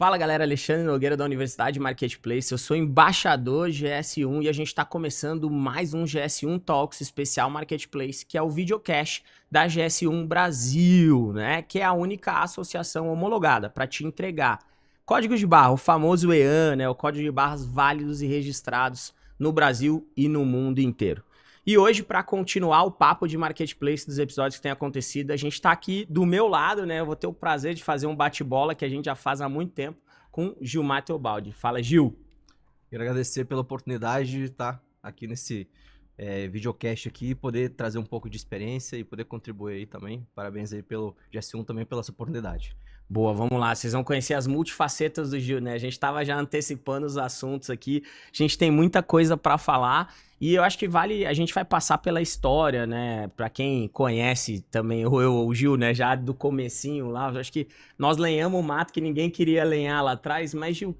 Fala galera, Alexandre Nogueira da Universidade Marketplace. Eu sou embaixador GS1 e a gente está começando mais um GS1 Talks especial Marketplace, que é o videocast da GS1 Brasil, né? Que é a única associação homologada para te entregar códigos de barra, o famoso EAN, né? O código de barras válidos e registrados no Brasil e no mundo inteiro. E hoje, para continuar o papo de marketplace dos episódios que tem acontecido, a gente está aqui do meu lado, né? Eu vou ter o prazer de fazer um bate-bola que a gente já faz há muito tempo com Gilmar Teobaldi. Fala, Gil. Quero agradecer pela oportunidade de estar aqui nesse é, videocast aqui, poder trazer um pouco de experiência e poder contribuir aí também. Parabéns aí pelo GS1 também pela sua oportunidade. Boa, vamos lá. Vocês vão conhecer as multifacetas do Gil, né? A gente estava já antecipando os assuntos aqui. A gente tem muita coisa para falar. E eu acho que vale, a gente vai passar pela história, né? Para quem conhece também, ou eu ou o Gil, né? Já do comecinho lá, eu acho que nós lenhamos o mato que ninguém queria lenhar lá atrás, mas Gil,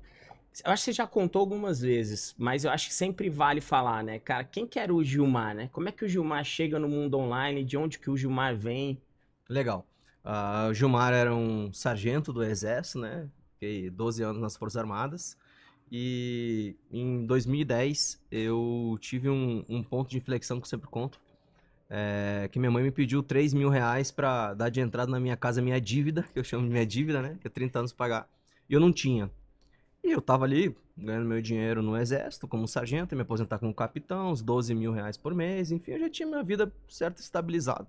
eu acho que você já contou algumas vezes, mas eu acho que sempre vale falar, né? Cara, quem que era o Gilmar, né? Como é que o Gilmar chega no mundo online? De onde que o Gilmar vem? Legal. Uh, o Gilmar era um sargento do exército, né? Fiquei 12 anos nas Forças Armadas. E em 2010 eu tive um, um ponto de inflexão que eu sempre conto. É, que minha mãe me pediu 3 mil reais pra dar de entrada na minha casa minha dívida, que eu chamo de minha dívida, né? Que é 30 anos pagar. E eu não tinha. E eu tava ali ganhando meu dinheiro no exército, como sargento, me aposentar como capitão, uns 12 mil reais por mês, enfim, eu já tinha minha vida certa estabilizada.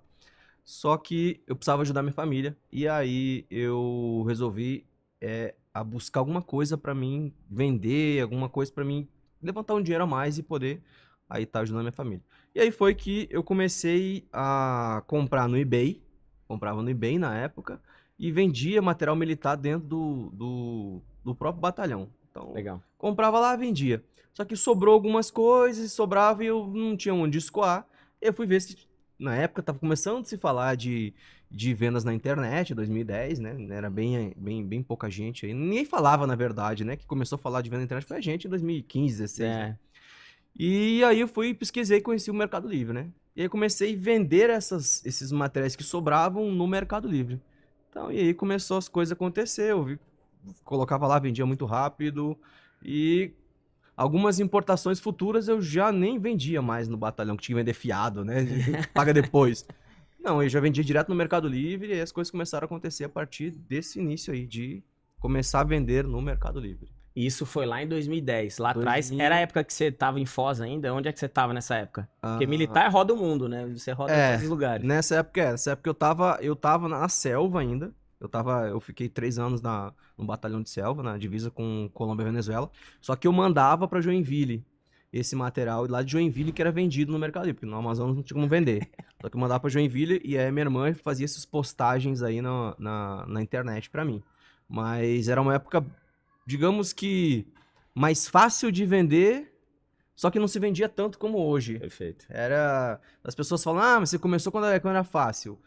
Só que eu precisava ajudar minha família. E aí eu resolvi é, a buscar alguma coisa para mim vender, alguma coisa para mim levantar um dinheiro a mais e poder aí estar tá ajudando a minha família. E aí foi que eu comecei a comprar no eBay, comprava no eBay na época, e vendia material militar dentro do, do, do próprio batalhão. Então, Legal. comprava lá, vendia. Só que sobrou algumas coisas, sobrava e eu não tinha onde escoar. Eu fui ver se na época estava começando a se falar de, de vendas na internet, 2010, né? Era bem, bem, bem pouca gente aí. Ninguém falava, na verdade, né? Que começou a falar de venda na internet foi a gente em 2015, 2016. Né? É. E aí eu fui, pesquisei e conheci o Mercado Livre, né? E aí comecei a vender essas, esses materiais que sobravam no Mercado Livre. Então, e aí começou as coisas a acontecer. Eu vi, colocava lá, vendia muito rápido. E Algumas importações futuras eu já nem vendia mais no batalhão, que tinha que vender fiado, né? Paga depois. Não, eu já vendia direto no Mercado Livre e as coisas começaram a acontecer a partir desse início aí, de começar a vender no Mercado Livre. isso foi lá em 2010. Lá atrás, era a época que você estava em Foz ainda? Onde é que você estava nessa época? Ah, Porque militar roda o mundo, né? Você roda é, os lugares. Nessa época, é, nessa época eu estava eu tava na selva ainda. Eu tava, eu fiquei três anos na, no batalhão de selva, na divisa com Colômbia e Venezuela. Só que eu mandava para Joinville esse material e lá de Joinville que era vendido no Mercado Livre, porque no Amazonas não tinha como vender. Só que eu mandava para Joinville e aí minha irmã fazia essas postagens aí na, na, na internet para mim. Mas era uma época, digamos que mais fácil de vender, só que não se vendia tanto como hoje. Perfeito. Era. As pessoas falam, ah, mas você começou quando era, quando era fácil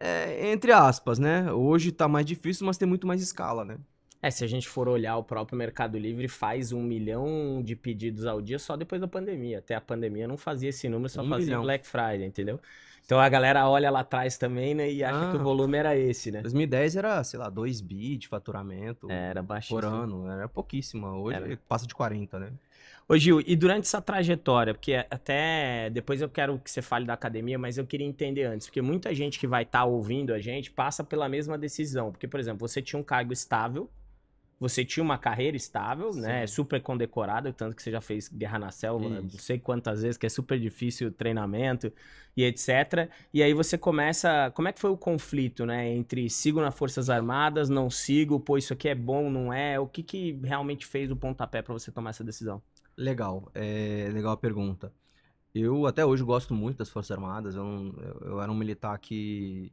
é, entre aspas, né? Hoje tá mais difícil, mas tem muito mais escala, né? É, se a gente for olhar o próprio Mercado Livre, faz um milhão de pedidos ao dia só depois da pandemia. Até a pandemia não fazia esse número, só um fazia milhão. Black Friday, entendeu? Então a galera olha lá atrás também, né, e acha ah, que o ah. volume era esse, né? 2010 era, sei lá, 2 bi de faturamento. É, era baixíssimo. Por ano, era pouquíssima. Hoje era. passa de 40, né? Ô Gil, e durante essa trajetória, porque até depois eu quero que você fale da academia, mas eu queria entender antes, porque muita gente que vai estar tá ouvindo a gente passa pela mesma decisão. Porque, por exemplo, você tinha um cargo estável, você tinha uma carreira estável, né? Sim. né? Super condecorado, tanto que você já fez Guerra na Selva, não sei quantas vezes, que é super difícil o treinamento e etc. E aí você começa. Como é que foi o conflito, né? Entre sigo nas Forças Armadas, não sigo, pô, isso aqui é bom, não é? O que, que realmente fez o pontapé para você tomar essa decisão? Legal, é, legal a pergunta. Eu até hoje gosto muito das Forças Armadas, eu, não, eu, eu, era um militar que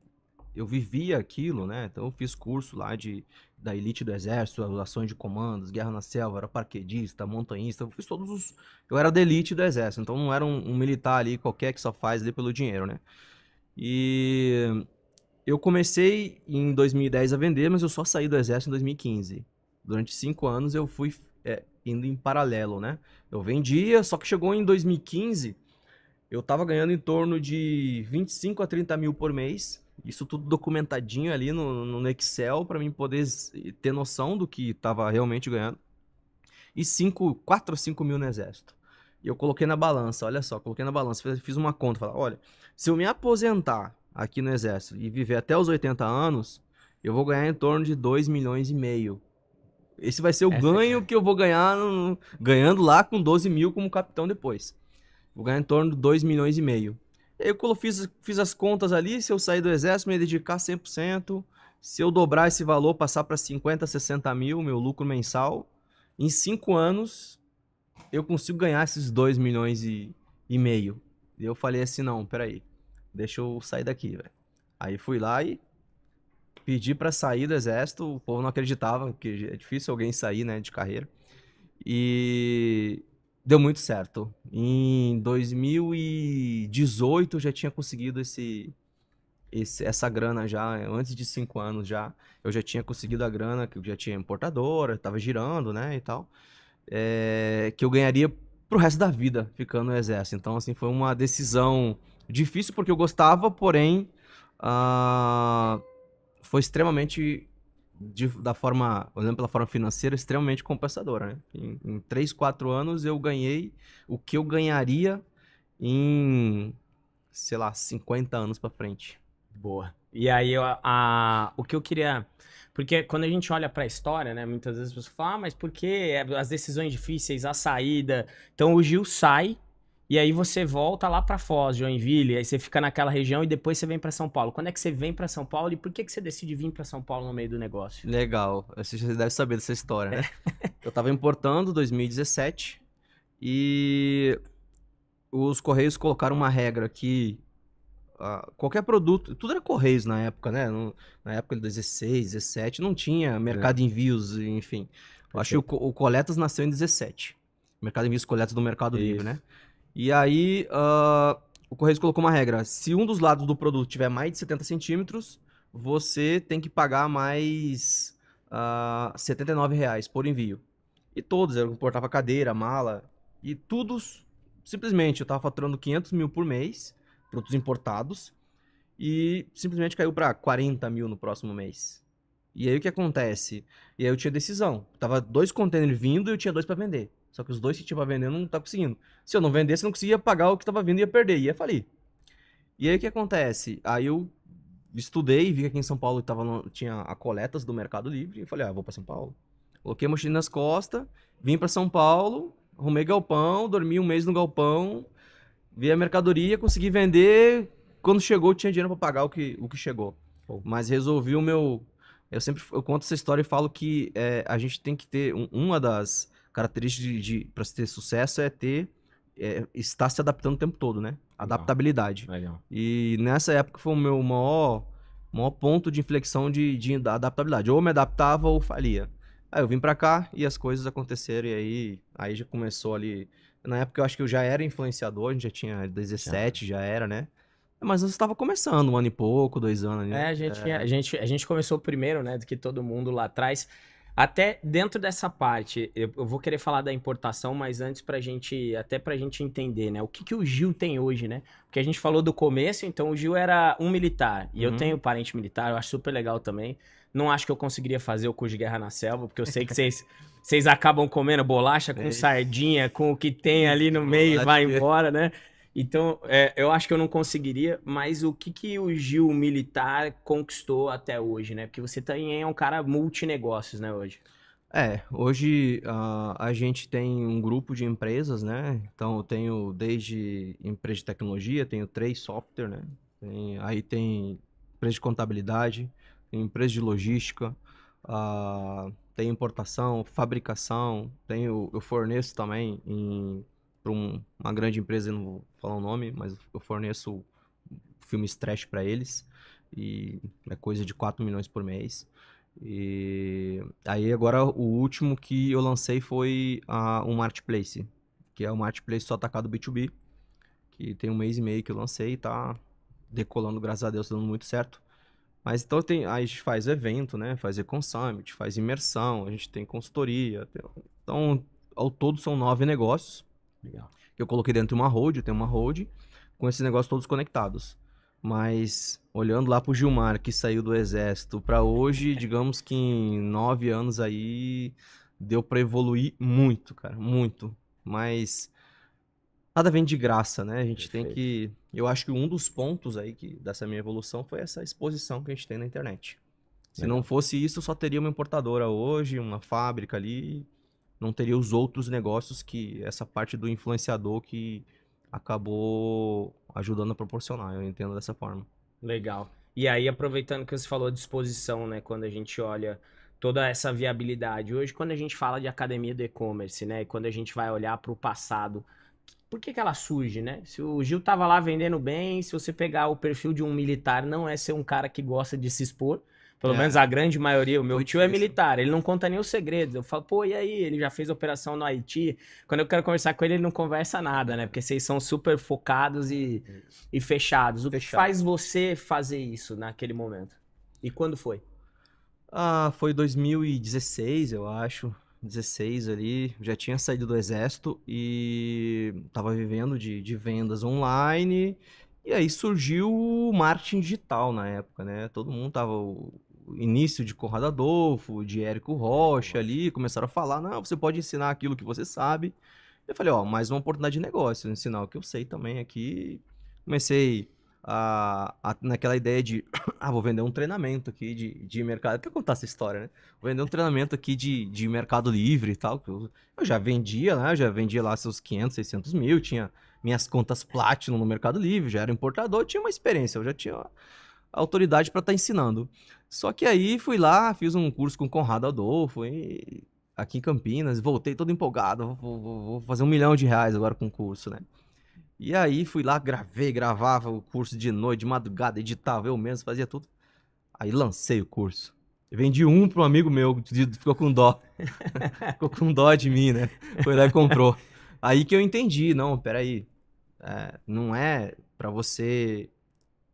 eu vivia aquilo, né? Então eu fiz curso lá de, da elite do exército, ações de comandos, guerra na selva, era parquedista, montanhista, eu fiz todos os... Eu era da elite do exército, então não era um, um militar ali qualquer que só faz ali pelo dinheiro, né? E eu comecei em 2010 a vender, mas eu só saí do exército em 2015. Durante cinco anos eu fui... É, indo em paralelo, né? Eu vendia, só que chegou em 2015, eu tava ganhando em torno de 25 a 30 mil por mês. Isso tudo documentadinho ali no, no Excel para mim poder ter noção do que tava realmente ganhando. E 5, 4 a 5 mil no exército. E eu coloquei na balança, olha só, coloquei na balança, fiz uma conta, falei, olha, se eu me aposentar aqui no exército e viver até os 80 anos, eu vou ganhar em torno de 2 milhões e meio esse vai ser o Essa é, ganho é. que eu vou ganhar no, ganhando lá com 12 mil como capitão depois. Vou ganhar em torno de 2 milhões e meio. Eu fiz, fiz as contas ali, se eu sair do exército, me dedicar 100%, se eu dobrar esse valor, passar para 50, 60 mil, meu lucro mensal, em 5 anos eu consigo ganhar esses 2 milhões e, e meio. E eu falei assim, não, peraí, deixa eu sair daqui, velho. Aí fui lá e pedi para sair do exército, o povo não acreditava, que é difícil alguém sair, né, de carreira. E deu muito certo. Em 2018 eu já tinha conseguido esse, esse essa grana já, antes de cinco anos já, eu já tinha conseguido a grana, que eu já tinha importadora, tava girando, né, e tal. É, que eu ganharia pro resto da vida ficando no exército. Então, assim, foi uma decisão difícil porque eu gostava, porém, uh, foi extremamente, de, da forma, olhando pela forma financeira, extremamente compensadora, né? Em, em quatro anos eu ganhei o que eu ganharia em, sei lá, 50 anos para frente. Boa. E aí, a, a, o que eu queria. Porque quando a gente olha para a história, né, muitas vezes você fala, ah, mas por que é, as decisões difíceis, a saída? Então o Gil sai e aí você volta lá para Foz, Joinville, aí você fica naquela região e depois você vem para São Paulo. Quando é que você vem para São Paulo e por que que você decide vir para São Paulo no meio do negócio? Legal. Você deve saber dessa história, né? É. Eu tava importando 2017 e os correios colocaram uma regra que uh, qualquer produto, tudo era correios na época, né? No, na época de 16, 17, não tinha mercado de é. envios, enfim. Eu acho que o, o Coletas nasceu em 17. Mercado de Envios Coletas do Mercado Isso. Livre, né? E aí, uh, o Correios colocou uma regra. Se um dos lados do produto tiver mais de 70 centímetros, você tem que pagar mais uh, ah, 79 reais por envio. E todos, eu importava cadeira, mala, e tudo, simplesmente, eu estava faturando 500 mil por mês, produtos importados, e simplesmente caiu para 40 mil no próximo mês. E aí o que acontece? E aí eu tinha decisão. Tava dois contêineres vindo e eu tinha dois para vender. Só que os dois que tinha pra vender não tá conseguindo. Se eu não vendesse, não conseguia pagar o que tava vindo e ia perder, ia falir. E aí o que acontece? Aí eu estudei, vi que aqui em São Paulo tava no, tinha a coletas do Mercado Livre, e falei, ah, vou para São Paulo. Coloquei a mochila nas costas, vim para São Paulo, arrumei galpão, dormi um mês no galpão, vi a mercadoria, consegui vender. Quando chegou, tinha dinheiro para pagar o que, o que chegou. Mas resolvi o meu. Eu sempre eu conto essa história e falo que é, a gente tem que ter um, uma das característica de, de para ter sucesso é ter é, estar se adaptando o tempo todo, né? Adaptabilidade. Legal. E nessa época foi o meu maior, maior ponto de inflexão de, de adaptabilidade. Ou me adaptava ou falia. Aí eu vim para cá e as coisas aconteceram e aí, aí já começou ali. Na época eu acho que eu já era influenciador, a gente já tinha 17, já, já era, né? Mas eu estava começando, um ano e pouco, dois anos. Né? É, a gente, é... A, gente, a gente começou primeiro, né, do que todo mundo lá atrás. Até dentro dessa parte, eu, vou querer falar da importação, mas antes pra gente, até pra gente entender, né? O que, que o Gil tem hoje, né? Porque a gente falou do começo, então o Gil era um militar. E uhum. eu tenho parente militar, eu acho super legal também. Não acho que eu conseguiria fazer o curso de guerra na selva, porque eu sei que vocês, vocês acabam comendo bolacha com é sardinha, com o que tem ali no meio, vai embora, né? Então, é, eu acho que eu não conseguiria, mas o que, que o Gil militar conquistou até hoje, né? Porque você também é um cara multinegócios, né, hoje? É, hoje ah, a gente tem um grupo de empresas, né? Então eu tenho desde empresa de tecnologia, tenho três software, né? Tem, aí tem empresa de contabilidade, empresa de logística, ah, tem importação, fabricação, tenho, eu forneço também em para um, uma grande empresa, não vou falar o nome, mas eu forneço filmes trash para eles e é coisa de 4 milhões por mês. E aí agora o último que eu lancei foi a, um marketplace, que é o um marketplace só atacado B2B, que tem um mês e meio que eu lancei, tá decolando, graças a Deus, dando muito certo. Mas então tem, a gente faz evento, né? Faz Econ Summit, faz imersão, a gente tem consultoria. Tem, então, ao todo são nove negócios. Legal. Eu coloquei dentro de uma hold, eu tenho uma hold, com esses negócios todos conectados. Mas olhando lá pro Gilmar, que saiu do exército, para hoje, digamos que em nove anos aí deu para evoluir muito, cara, muito. Mas nada vem de graça, né? A gente Perfeito. tem que. Eu acho que um dos pontos aí que, dessa minha evolução foi essa exposição que a gente tem na internet. Se é. não fosse isso, só teria uma importadora hoje, uma fábrica ali, não teria os outros negócios que essa parte do influenciador que acabou ajudando a proporcionar. Eu entendo dessa forma. Legal. E aí, aproveitando que você falou de exposição, né? Quando a gente olha toda essa viabilidade. Hoje, quando a gente fala de academia do e-commerce, né? E quando a gente vai olhar para o passado, por que, que ela surge, né? Se o Gil tava lá vendendo bem, se você pegar o perfil de um militar, não é ser um cara que gosta de se expor, pelo é. menos a grande maioria. O meu Muito tio é difícil. é militar, ele não conta nem os segredos. Eu falo, pô, e aí? Ele já fez operação no Haiti. Quando eu quero conversar com ele, ele não conversa nada, né? Porque vocês são super focados e, e fechados. O Fechado. que faz você fazer isso naquele momento? E quando foi? Ah, foi 2016, eu acho. 16 ali, já tinha saído do exército e tava vivendo de, de vendas online. E aí surgiu o marketing digital na época, né? Todo mundo tava início de Conrado Adolfo, de Érico Rocha ali, começaram a falar, não, você pode ensinar aquilo que você sabe. Eu falei, ó, mais uma oportunidade de negócio, ensinar o que eu sei também aqui. Comecei a, a naquela ideia de, ah, vou vender um treinamento aqui de, de mercado. Quer contar essa história, né? Vou vender um treinamento aqui de, de mercado livre e tal. Que eu, eu já vendia, né? Eu já vendia lá seus 500, 600 mil, tinha minhas contas Platinum no Mercado Livre, já era importador, tinha uma experiência, eu já tinha autoridade para estar tá ensinando. Só que aí fui lá, fiz um curso com Conrado Adolfo, e aqui em Campinas, voltei todo empolgado, vou, vou, vou, fazer um milhão de reais agora com o curso, né? E aí fui lá, gravei, gravava o curso de noite, de madrugada, editava eu mesmo, fazia tudo. Aí lancei o curso. vendi um para um amigo meu, ficou com dó. ficou com dó de mim, né? Foi lá e comprou. Aí que eu entendi, não, peraí, é, não é para você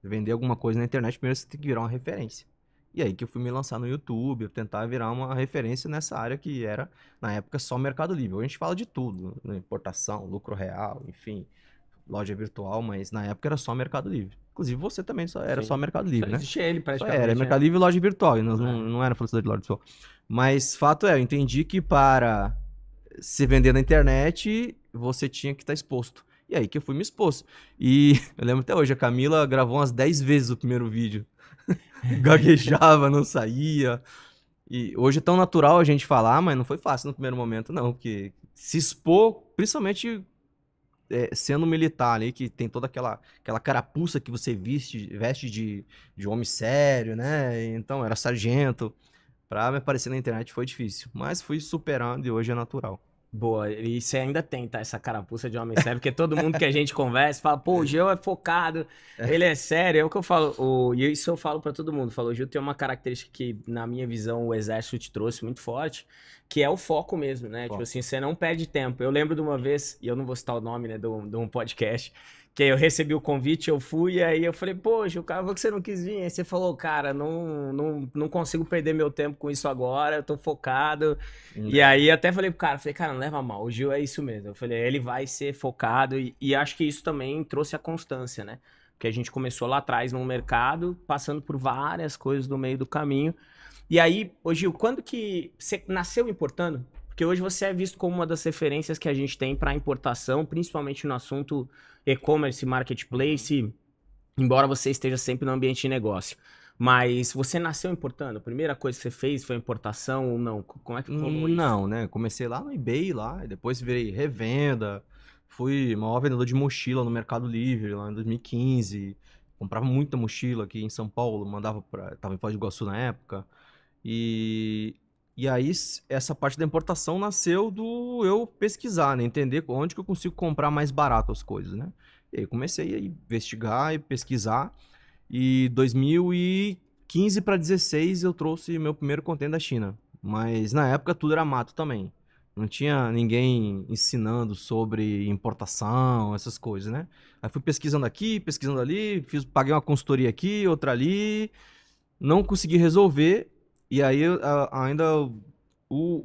vender alguma coisa na internet, primeiro você tem que virar uma referência. E aí que eu fui me lançar no YouTube, tentar virar uma referência nessa área que era, na época, só Mercado Livre. Hoje a gente fala de tudo, né? importação, lucro real, enfim, loja virtual, mas na época era só Mercado Livre. Inclusive você também só, era Sim. só Mercado Livre, só né? Existia ele, praticamente. Só era, é. Mercado Livre e loja virtual, e nós é. não, não era fornecedor de loja virtual. Mas fato é, eu entendi que para se vender na internet, você tinha que estar exposto. E aí que eu fui me expôs. E eu lembro até hoje, a Camila gravou umas 10 vezes o primeiro vídeo. Gaguejava, não saía. E hoje é tão natural a gente falar, mas não foi fácil no primeiro momento, não. Porque se expor, principalmente é, sendo militar ali, que tem toda aquela, aquela carapuça que você viste, veste de, de homem sério, né? Então, era sargento. Pra me aparecer na internet foi difícil. Mas fui superando e hoje é natural. Boa, e você ainda tem, tá? Essa carapuça de homem sério, porque todo mundo que a gente conversa fala, pô, o é. Gil é focado, é. ele é sério. É o que eu falo, o, e isso eu falo para todo mundo. Falou, Gil tem uma característica que, na minha visão, o exército te trouxe muito forte, que é o foco mesmo, né? Tipo foco. Tipo assim, você não perde tempo. Eu lembro de uma vez, e eu não vou citar o nome, né, de um podcast, que eu recebi o convite, eu fui, e aí eu falei, poxa, o cara falou que você não quis vir. Aí você falou, cara, não, não, não consigo perder meu tempo com isso agora, eu tô focado. Hum. E aí até falei pro cara, falei, cara, não leva mal, o Gil é isso mesmo. Eu falei, ele vai ser focado, e, e acho que isso também trouxe a constância, né? Porque a gente começou lá atrás no mercado, passando por várias coisas no meio do caminho. E aí, ô Gil, quando que você nasceu importando? Porque hoje você é visto como uma das referências que a gente tem para importação, principalmente no assunto e-commerce, marketplace, embora você esteja sempre no ambiente de negócio. Mas você nasceu importando? A primeira coisa que você fez foi importação ou não? Como é que como Não, né? Comecei lá no eBay lá, depois virei revenda, fui maior vendedor de mochila no Mercado Livre lá em 2015. Comprava muita mochila aqui em São Paulo, mandava para, tava em Foz do Iguaçu na época. E e aí, essa parte da importação nasceu do eu pesquisar, né? Entender onde que eu consigo comprar mais barato as coisas, né? E aí comecei a investigar e pesquisar. E 2015 para 16 eu trouxe meu primeiro contêiner da China. Mas na época tudo era mato também. Não tinha ninguém ensinando sobre importação, essas coisas, né? Aí fui pesquisando aqui, pesquisando ali, fiz, paguei uma consultoria aqui, outra ali. Não consegui resolver e aí, ainda o,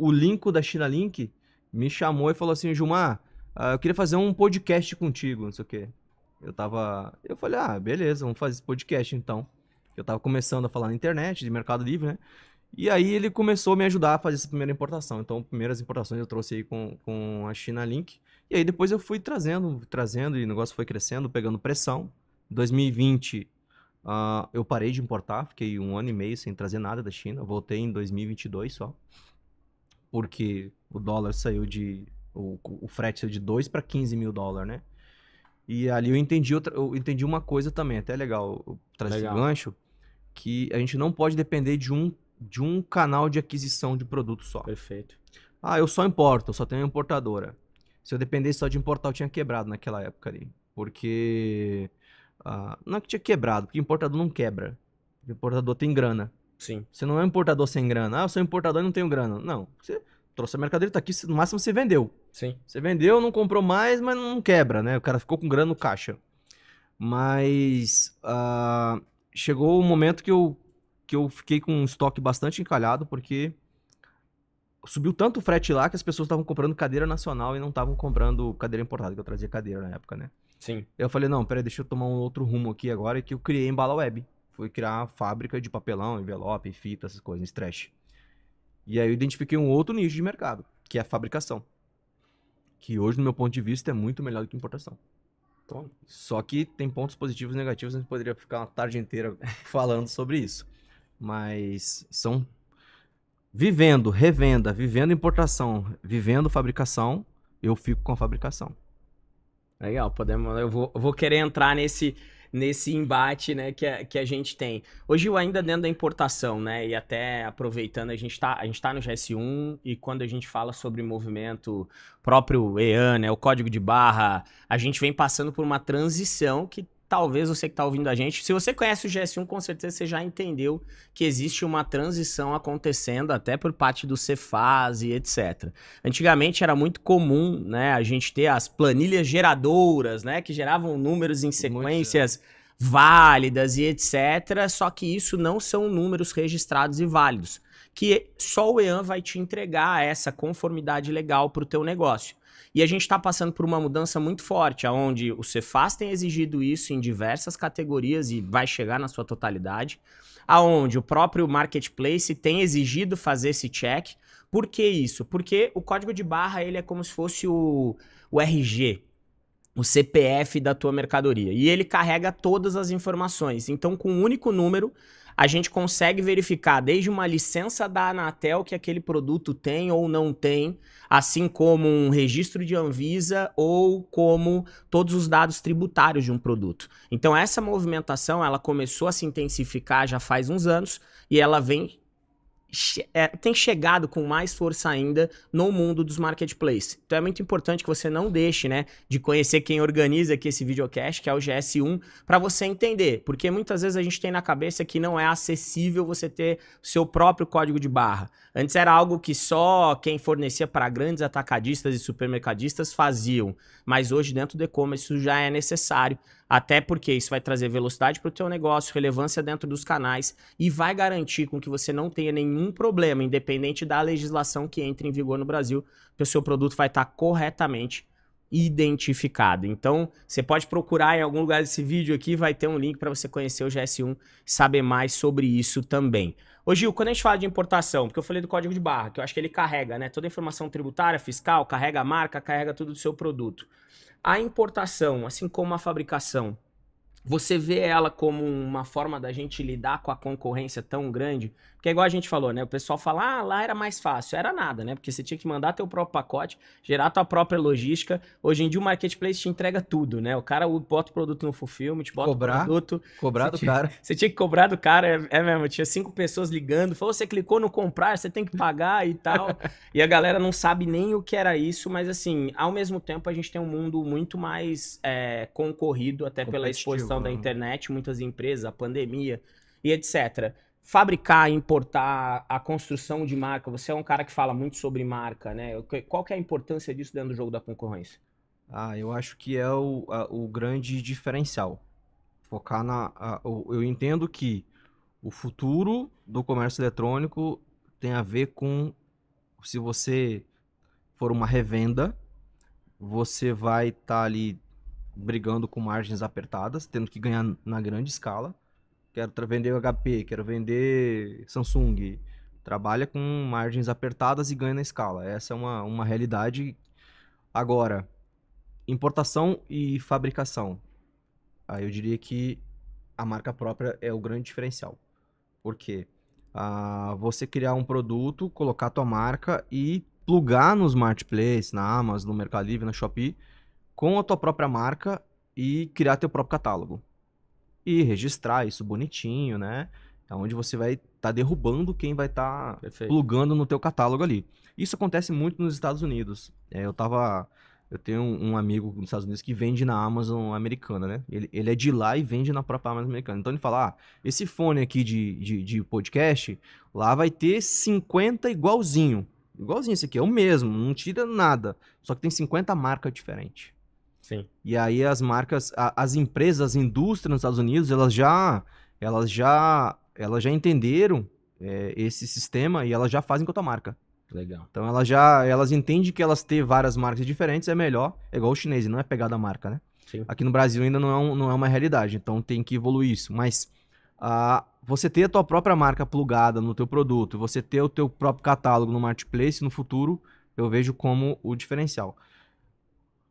o Linko da China Link me chamou e falou assim: Gilmar, ah, eu queria fazer um podcast contigo, não sei o quê. Eu tava. Eu falei: ah, beleza, vamos fazer esse podcast então. Eu tava começando a falar na internet, de Mercado Livre, né? E aí ele começou a me ajudar a fazer essa primeira importação. Então, primeiras importações eu trouxe aí com, com a China Link. E aí depois eu fui trazendo, trazendo, e o negócio foi crescendo, pegando pressão. 2020 Uh, eu parei de importar, fiquei um ano e meio sem trazer nada da China. Voltei em 2022 só. Porque o dólar saiu de. O, o frete saiu de 2 para 15 mil dólares, né? E ali eu entendi, outra, eu entendi uma coisa também, até legal trazer gancho, que a gente não pode depender de um, de um canal de aquisição de produto só. Perfeito. Ah, eu só importo, eu só tenho uma importadora. Se eu dependesse só de importar, eu tinha quebrado naquela época ali. Porque ah, não é que tinha quebrado, porque importador não quebra. O importador tem grana. Sim. Você não é um importador sem grana. Ah, eu sou importador e não tenho grana. Não. Você trouxe a mercadoria, tá aqui, no máximo você vendeu. Sim. Você vendeu, não comprou mais, mas não quebra, né? O cara ficou com grana no caixa. Mas ah, chegou o um momento que eu, que eu fiquei com um estoque bastante encalhado, porque subiu tanto o frete lá que as pessoas estavam comprando cadeira nacional e não estavam comprando cadeira importada, que eu trazia cadeira na época, né? Sim. Eu falei, não, peraí, deixa eu tomar um outro rumo aqui agora, que eu criei em Bala Web. Fui criar fábrica de papelão, envelope, fita, essas coisas, stretch. E aí eu identifiquei um outro nicho de mercado, que é a fabricação. Que hoje, no meu ponto de vista, é muito melhor do que importação. Toma. Só que tem pontos positivos e negativos, a gente poderia ficar uma tarde inteira falando sobre isso. Mas são vivendo revenda, vivendo importação, vivendo fabricação, eu fico com a fabricação. Legal, podemos. Eu vou, eu vou querer entrar nesse, nesse embate né, que, a, é, que a gente tem. Hoje, ainda dentro da importação, né? E até aproveitando, a gente está tá no GS1 e quando a gente fala sobre movimento próprio EAN, né, o código de barra, a gente vem passando por uma transição que talvez você que está ouvindo a gente, se você conhece o GS1, com certeza você já entendeu que existe uma transição acontecendo até por parte do Cefaz e etc. Antigamente era muito comum né, a gente ter as planilhas geradoras, né, que geravam números em sequências é. válidas e etc. Só que isso não são números registrados e válidos, que só o EAN vai te entregar essa conformidade legal para o teu negócio. E a gente está passando por uma mudança muito forte, onde o Cefaz tem exigido isso em diversas categorias e vai chegar na sua totalidade, aonde o próprio marketplace tem exigido fazer esse check. Por que isso? Porque o código de barra ele é como se fosse o, o RG, o CPF da tua mercadoria. E ele carrega todas as informações. Então, com um único número, a gente consegue verificar desde uma licença da Anatel que aquele produto tem ou não tem, assim como um registro de Anvisa ou como todos os dados tributários de um produto. Então essa movimentação, ela começou a se intensificar já faz uns anos e ela vem é, tem chegado com mais força ainda no mundo dos marketplaces. Então é muito importante que você não deixe, né, de conhecer quem organiza aqui esse videocast, que é o GS1, para você entender, porque muitas vezes a gente tem na cabeça que não é acessível você ter seu próprio código de barra. Antes era algo que só quem fornecia para grandes atacadistas e supermercadistas faziam, mas hoje dentro do e-commerce isso já é necessário. Até porque isso vai trazer velocidade para o teu negócio, relevância dentro dos canais e vai garantir com que você não tenha nenhum problema, independente da legislação que entre em vigor no Brasil, que o seu produto vai estar tá corretamente identificado. Então, você pode procurar em algum lugar desse vídeo aqui, vai ter um link para você conhecer o GS1 saber mais sobre isso também. Ô Gil, quando a gente fala de importação, porque eu falei do código de barra, que eu acho que ele carrega, né, toda a informação tributária, fiscal, carrega a marca, carrega tudo do seu produto. A importação, assim como a fabricação, você vê ela como uma forma da gente lidar com a concorrência tão grande porque é igual a gente falou, né? O pessoal fala, ah, lá era mais fácil. Era nada, né? Porque você tinha que mandar teu próprio pacote, gerar tua própria logística. Hoje em dia o marketplace te entrega tudo, né? O cara bota o produto no fulfillment, bota cobrar, o produto. Cobrar do tinha, cara. Você tinha que cobrar do cara, é, é, mesmo. Tinha cinco pessoas ligando, falou, você clicou no comprar, você tem que pagar e tal. e a galera não sabe nem o que era isso, mas assim, ao mesmo tempo a gente tem um mundo muito mais é, concorrido, até pela exposição da né? internet, muitas empresas, a pandemia e etc fabricar, importar, a construção de marca. Você é um cara que fala muito sobre marca, né? Qual que é a importância disso dentro do jogo da concorrência? Ah, eu acho que é o, a, o grande diferencial. Focar na. A, o, eu entendo que o futuro do comércio eletrônico tem a ver com se você for uma revenda, você vai estar tá ali brigando com margens apertadas, tendo que ganhar na grande escala quero vender HP, quero vender Samsung. Trabalha com margens apertadas e ganha na escala. Essa é uma, uma realidade. Agora, importação e fabricação. Aí eu diria que a marca própria é o grande diferencial. Por quê? Ah, você criar um produto, colocar a tua marca e plugar nos marketplace, na Amazon, no Mercado Livre, na Shopee, com a tua própria marca e criar teu próprio catálogo e registrar isso bonitinho, né? É onde você vai estar tá derrubando quem vai estar tá plugando no teu catálogo ali. Isso acontece muito nos Estados Unidos. É, eu tava eu tenho um, amigo nos Estados Unidos que vende na Amazon americana, né? Ele, ele é de lá e vende na própria Amazon americana. Então ele fala: ah, esse fone aqui de, de, de podcast, lá vai ter 50 igualzinho. Igualzinho esse aqui, é o mesmo, não tira nada. Só que tem 50 marcas diferentes. Sim. E aí as marcas, a, as empresas, as indústrias nos Estados Unidos, elas já, elas já, elas já entenderam é, esse sistema e elas já fazem com a tua marca. Legal. Então elas já, elas entendem que elas ter várias marcas diferentes é melhor. É igual o chinês, não é pegar da marca, né? Sim. Aqui no Brasil ainda não é, um, não é uma realidade, então tem que evoluir isso. Mas a ah, você ter a tua própria marca plugada no teu produto, você ter o teu próprio catálogo no marketplace no futuro, eu vejo como o diferencial.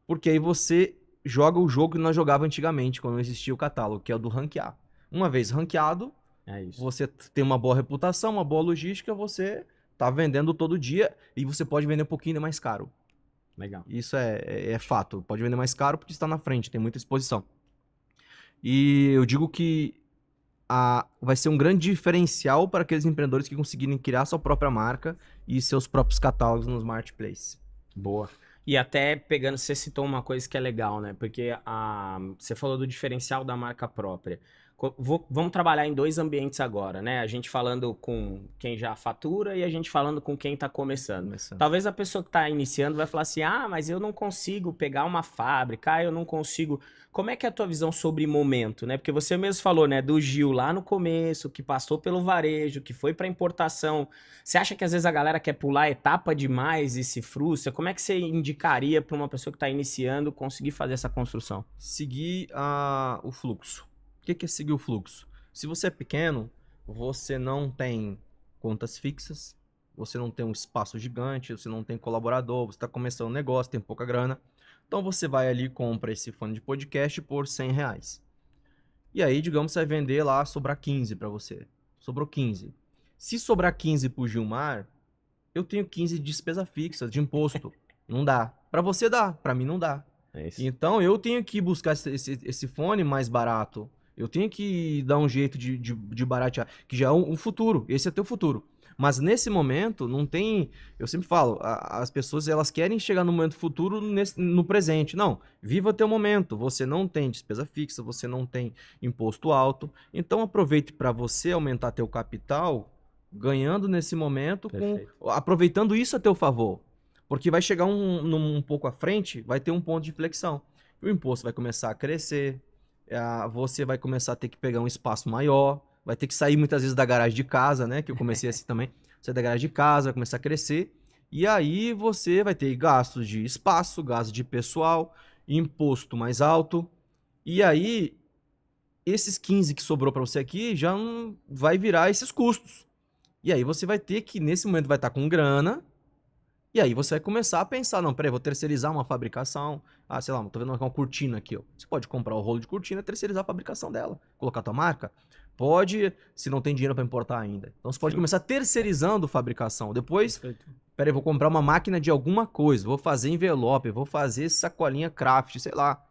Porque aí você joga o jogo que nós jogava antigamente, quando não existia o catálogo, que é o do ranquear. Uma vez ranqueado, é você tem uma boa reputação, uma boa logística, você tá vendendo todo dia e você pode vender um pouquinho mais caro. Legal. Isso é, é, é fato. Pode vender mais caro porque está na frente, tem muita exposição. E eu digo que a, vai ser um grande diferencial para aqueles empreendedores que conseguirem criar sua própria marca e seus próprios catálogos nos marketplaces. Boa. E até pegando, você citou uma coisa que é legal, né? Porque a, você falou do diferencial da marca própria. Vou, vamos trabalhar em dois ambientes agora, né? A gente falando com quem já fatura e a gente falando com quem está começando. começando. Talvez a pessoa que está iniciando vai falar assim: ah, mas eu não consigo pegar uma fábrica, eu não consigo. Como é que é a tua visão sobre momento, né? Porque você mesmo falou, né, do Gil lá no começo, que passou pelo varejo, que foi para importação. Você acha que às vezes a galera quer pular etapa demais e se frustra? Como é que você indicaria para uma pessoa que está iniciando conseguir fazer essa construção? Seguir uh, o fluxo que, que é seguir o fluxo? Se você é pequeno, você não tem contas fixas, você não tem um espaço gigante, você não tem colaborador, você está começando um negócio, tem pouca grana. Então você vai ali e compra esse fone de podcast por 100 reais. E aí, digamos, você vai vender lá, sobrar 15 para você. Sobrou 15. Se sobrar 15 para o Gilmar, eu tenho 15 de despesa fixa, de imposto. não dá. Para você dá, para mim não dá. É então eu tenho que buscar esse, esse, esse fone mais barato eu tenho que dar um jeito de, de, de baratear, que já é um, um, futuro, esse é teu futuro. Mas nesse momento não tem, eu sempre falo, a, as pessoas elas querem chegar no momento futuro nesse, no presente. Não, viva teu momento. Você não tem despesa fixa, você não tem imposto alto, então aproveite para você aumentar teu capital ganhando nesse momento, com, aproveitando isso a teu favor. Porque vai chegar um, um pouco à frente, vai ter um ponto de inflexão. O imposto vai começar a crescer, ah, você vai começar a ter que pegar um espaço maior, vai ter que sair muitas vezes da garagem de casa, né? Que eu comecei assim também, sair da garagem de casa, vai começar a crescer. E aí você vai ter gastos de espaço, gastos de pessoal, imposto mais alto. E aí esses 15 que sobrou para você aqui já não vai virar esses custos. E aí você vai ter que nesse momento vai estar tá com grana e aí você vai começar a pensar, não, peraí, vou terceirizar uma fabricação. Ah, sei lá, tô vendo uma cortina aqui, ó. Você pode comprar o rolo de cortina e terceirizar a fabricação dela. Colocar tua marca. Pode, se não tem dinheiro para importar ainda. Então você pode Sim. começar terceirizando fabricação. Depois, Perfeito. peraí, vou comprar uma máquina de alguma coisa. Vou fazer envelope, vou fazer sacolinha craft, sei lá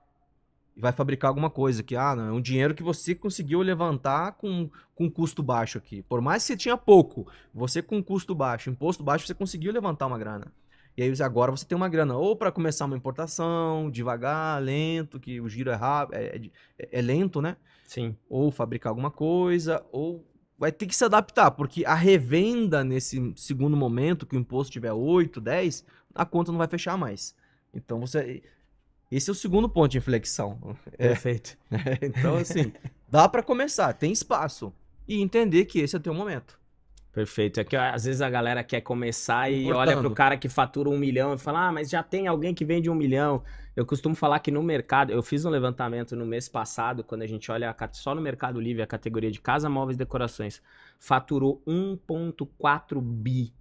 e vai fabricar alguma coisa que ah, não, é um dinheiro que você conseguiu levantar com, com custo baixo aqui. Por mais que você tinha pouco, você com custo baixo, imposto baixo, você conseguiu levantar uma grana. E aí agora você tem uma grana ou para começar uma importação, devagar, lento, que o giro é rápido, é, é, é, é lento, né? Sim. Ou fabricar alguma coisa, ou vai ter que se adaptar, porque a revenda nesse segundo momento que o imposto tiver 8, 10, a conta não vai fechar mais. Então você esse é o segundo ponto de inflexão. É. Perfeito. É. Então, assim, dá para começar, tem espaço. E entender que esse é o teu momento. Perfeito. É que às vezes a galera quer começar e olha olha pro cara que fatura um milhão e fala: Ah, mas já tem alguém que vende um milhão. Eu costumo falar que no mercado, eu fiz um levantamento no mês passado, quando a gente olha só no Mercado Livre, a categoria de casa, móveis e decorações, faturou 1,4 bi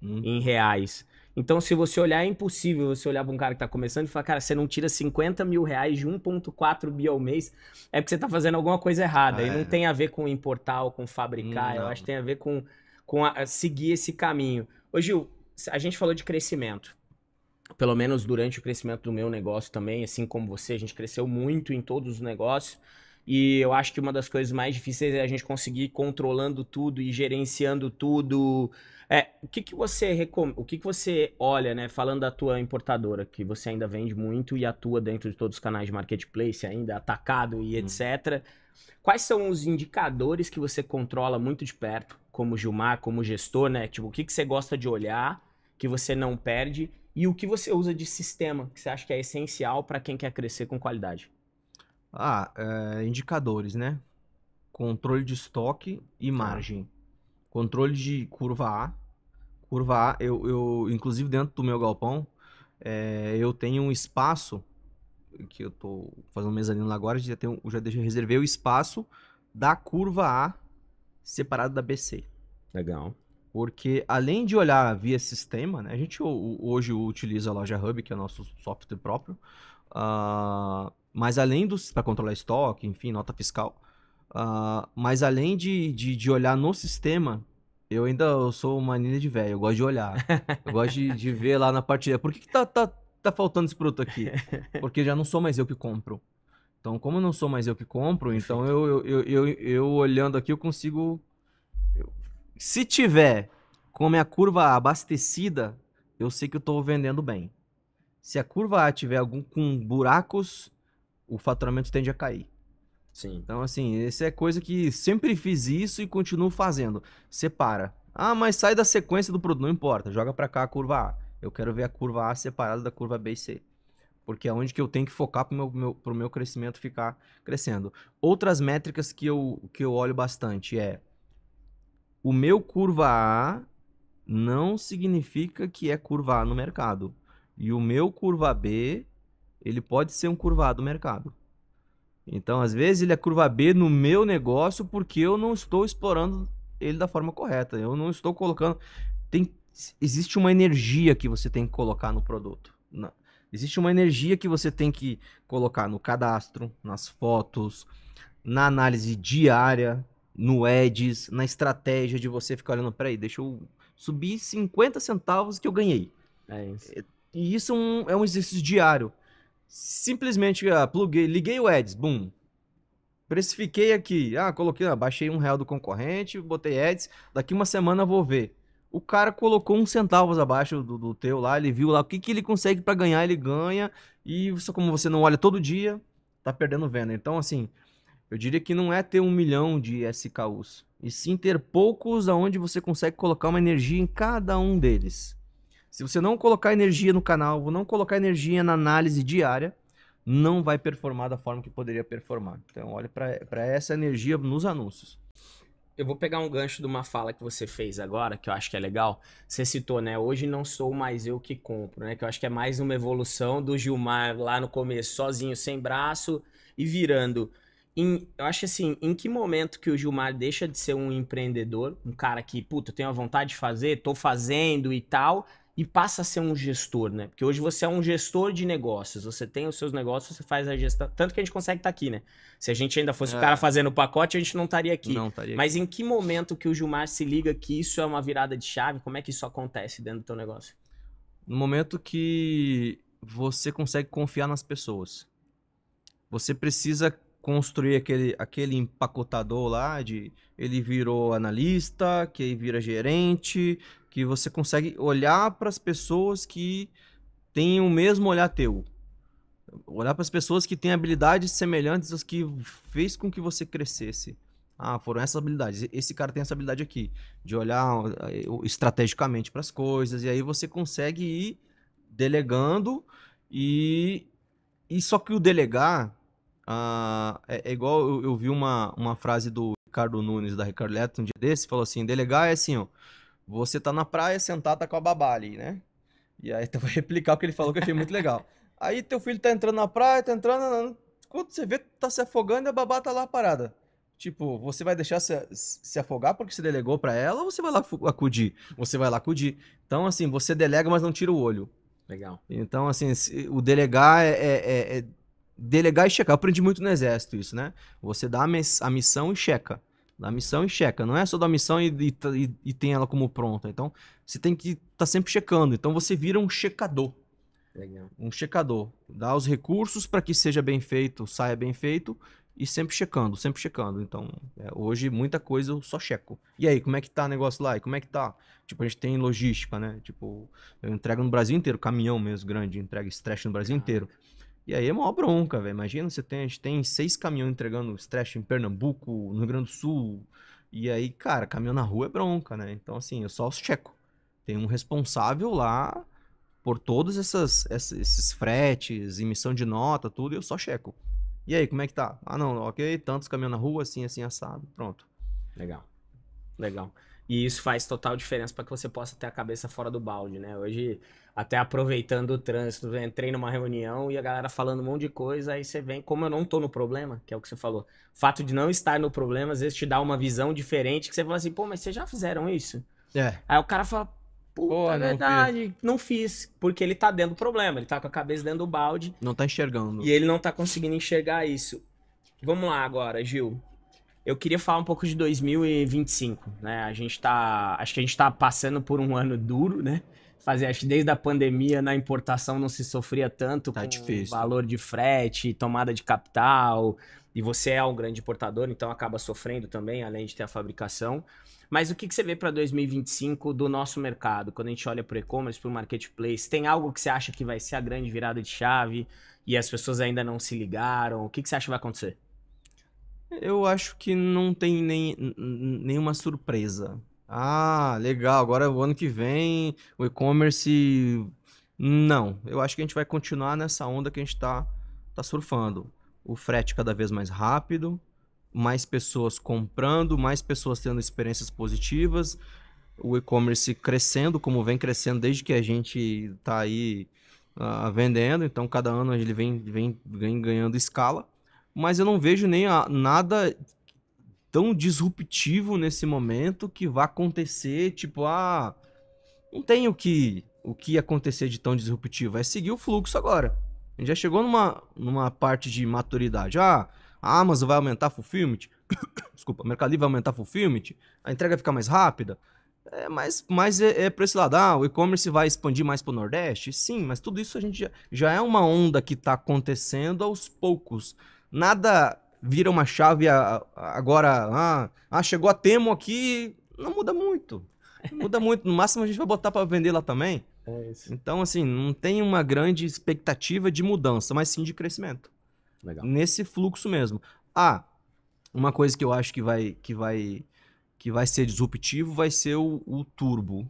hum. em reais. Então, se você olhar, é impossível você olhar para um cara que está começando e falar, cara, você não tira 50 mil reais de 1,4 bi ao mês, é porque você está fazendo alguma coisa errada. É. E não tem a ver com importar ou com fabricar, eu hum, acho que tem a ver com, com a, a seguir esse caminho. Ô, Gil, a gente falou de crescimento. Pelo menos durante o crescimento do meu negócio também, assim como você, a gente cresceu muito em todos os negócios. E eu acho que uma das coisas mais difíceis é a gente conseguir controlando tudo e gerenciando tudo. É, o que, que você recom... o que, que você olha, né, falando da tua importadora, que você ainda vende muito e atua dentro de todos os canais de marketplace ainda, atacado e uhum. etc. Quais são os indicadores que você controla muito de perto, como Gilmar, como gestor, né? Tipo, o que, que você gosta de olhar, que você não perde, e o que você usa de sistema, que você acha que é essencial para quem quer crescer com qualidade? Ah, é, indicadores, né? Controle de estoque e tá. margem. Controle de curva A. Curva A, eu, eu inclusive dentro do meu galpão, é, eu tenho um espaço que eu tô fazendo mezanino lá agora, já tenho, já deixei, reservei o espaço da curva A separado da BC. Legal. Porque além de olhar via sistema, né, a gente hoje utiliza a loja Hub, que é o nosso software próprio, uh, mas além dos. para controlar estoque, enfim, nota fiscal. Uh, mas além de, de, de, olhar no sistema, eu ainda eu sou uma linha de velho, eu gosto de olhar. eu gosto de, de ver lá na partilha. Por que, que tá, tá, tá faltando esse produto aqui? Porque já não sou mais eu que compro. Então, como não sou mais eu que compro, então eu, eu, eu, eu, olhando aqui eu consigo. se tiver com a minha curva A abastecida, eu sei que eu estou vendendo bem. Se a curva A tiver algum com buracos, o faturamento tende a cair. Sim. Então, assim, essa é coisa que sempre fiz isso e continuo fazendo. Separa. Ah, mas sai da sequência do produto. Não importa. Joga para cá a curva A. Eu quero ver a curva A separada da curva B e C. Porque é onde que eu tenho que focar para o meu, meu, meu crescimento ficar crescendo. Outras métricas que eu, que eu olho bastante é... O meu curva A não significa que é curva A no mercado. E o meu curva B ele pode ser um curva A do mercado. Então, às vezes, ele é curva B no meu negócio porque eu não estou explorando ele da forma correta. Eu não estou colocando. Tem... Existe uma energia que você tem que colocar no produto. Né? Existe uma energia que você tem que colocar no cadastro, nas fotos, na análise diária, no Edis, na estratégia de você ficar olhando, peraí, deixa eu subir 50 centavos que eu ganhei. É isso. E isso é um, é um exercício diário simplesmente ah, pluguei, liguei o Eds, boom. Precifiquei aqui, ah, coloquei, ah, baixei um real do concorrente, botei Eds, daqui uma semana vou ver. O cara colocou um centavos abaixo do, do teu lá, ele viu lá o que, que ele consegue para ganhar, ele ganha. E só como você não olha todo dia, tá perdendo venda. Então, assim, eu diria que não é ter um milhão de SKUs, e sim ter poucos aonde você consegue colocar uma energia em cada um deles. Se você não colocar energia no canal, não colocar energia na análise diária, não vai performar da forma que poderia performar. Então, olhe para essa energia nos anúncios. Eu vou pegar um gancho de uma fala que você fez agora, que eu acho que é legal. Você citou, né? Hoje não sou mais eu que compro, né? Que eu acho que é mais uma evolução do Gilmar lá no começo, sozinho, sem braço e virando. Em, eu acho assim, em que momento que o Gilmar deixa de ser um empreendedor, um cara que, puta, eu tenho a vontade de fazer, tô fazendo e tal, e passa a ser um gestor, né? Porque hoje você é um gestor de negócios, você tem os seus negócios, você faz a gestão. Tanto que a gente consegue estar tá aqui, né? Se a gente ainda fosse é. o cara fazendo o pacote, a gente não estaria aqui. Não estaria Mas em que momento que o Gilmar se liga que isso é uma virada de chave? Como é que isso acontece dentro do teu negócio? No momento que você consegue confiar nas pessoas. Você precisa construir aquele, aquele empacotador lá de ele virou analista, que aí vira gerente, que você consegue olhar para as pessoas que têm o mesmo olhar teu. Olhar para as pessoas que têm habilidades semelhantes às que fez com que você crescesse. Ah, foram essas habilidades. Esse cara tem essa habilidade aqui, de olhar eh, estrategicamente para as coisas, e aí você consegue ir delegando e. E só que o delegar ah, é, é, igual eu, eu, vi uma, uma frase do Ricardo Nunes, da Ricardo Leto, um dia desse, falou assim: delegar é assim, ó você tá na praia sentado, tá com a babá ali, né? E aí tu então, vai replicar o que ele falou que eu achei muito legal. Aí teu filho tá entrando na praia, tá entrando. Quando você vê, tá se afogando e a babá tá lá parada. Tipo, você vai deixar se, se afogar porque você delegou para ela ou você vai lá acudir? Você vai lá acudir. Então, assim, você delega, mas não tira o olho. Legal. Então, assim, o delegar é, é, é, é delegar e checar. Eu aprendi muito no exército isso, né? Você dá a missão e checa da missão e checa. Não é só da missão e, e, e tem ela como pronta. Então, você tem que estar tá sempre checando. Então, você vira um checador. Legal. Um checador. Dá os recursos para que seja bem feito, saia bem feito e sempre checando, sempre checando. Então, é, hoje muita coisa eu só checo. E aí, como é que tá o negócio lá? E como é que tá? Tipo, a gente tem logística, né? Tipo, eu entrego no Brasil inteiro, caminhão mesmo grande, entrega stretch no Brasil Caraca. Ah, inteiro. E aí é maior bronca, velho. Imagina, você tem, a gente tem seis caminhões entregando stretch em Pernambuco, no Rio Grande do Sul. E aí, cara, caminhão na rua é bronca, né? Então, assim, eu só os checo. Tem um responsável lá por todos essas, esses fretes, emissão de nota, tudo, e eu só checo. E aí, como é que tá? Ah, não, ok, tantos caminhões na rua, assim, assim, assado. Pronto. Legal. Legal. E isso faz total diferença para que você possa ter a cabeça fora do balde, né? Hoje, até aproveitando o trânsito, eu entrei numa reunião e a galera falando um monte de coisa, aí você vem, como eu não tô no problema, que é o que você falou. Fato de não estar no problema, às vezes te dá uma visão diferente, que você fala assim, pô, mas vocês já fizeram isso? É. Aí o cara fala, Puta, Pô, verdade, não fiz. Porque ele tá dentro do problema, ele tá com a cabeça dentro do balde. Não tá enxergando. E ele não tá conseguindo enxergar isso. Vamos lá agora, Gil. Eu queria falar um pouco de 2025, né? A gente tá, acho que a gente tá passando por um ano duro, né? Fazer, acho que desde a pandemia na importação não se sofria tanto tá com difícil. valor de frete, tomada de capital, e você é um grande importador, então acaba sofrendo também, além de ter a fabricação. Mas o que, que você vê para 2025 do nosso mercado? Quando a gente olha para o e-commerce, para o marketplace, tem algo que você acha que vai ser a grande virada de chave e as pessoas ainda não se ligaram? O que, que você acha que vai acontecer? Eu acho que não tem nem, nenhuma surpresa. Ah, legal, agora é o ano que vem o e-commerce. Não, eu acho que a gente vai continuar nessa onda que a gente está tá surfando. O frete cada vez mais rápido, mais pessoas comprando, mais pessoas tendo experiências positivas, o e-commerce crescendo, como vem crescendo desde que a gente está aí uh, vendendo, então cada ano ele vem, vem, vem ganhando escala mas eu não vejo nem a, nada tão disruptivo nesse momento que vá acontecer, tipo, ah, não tem o que o que acontecer de tão disruptivo, é seguir o fluxo agora. A gente já chegou numa, numa parte de maturidade. Ah, a Amazon vai aumentar fulfillment, desculpa, o Mercado Livre vai aumentar fulfillment, a entrega vai ficar mais rápida. É, mas mas é, é para esse lado, ah, o e-commerce vai expandir mais para o Nordeste? Sim, mas tudo isso a gente já, já é uma onda que está acontecendo aos poucos nada vira uma chave a, a, agora, ah, ah, chegou a Temo aqui, não muda muito. Muda muito, no máximo a gente vai botar para vender lá também. É então, assim, não tem uma grande expectativa de mudança, mas sim de crescimento. Legal. Nesse fluxo mesmo. Ah, uma coisa que eu acho que vai que vai que vai ser disruptivo vai ser o, o turbo.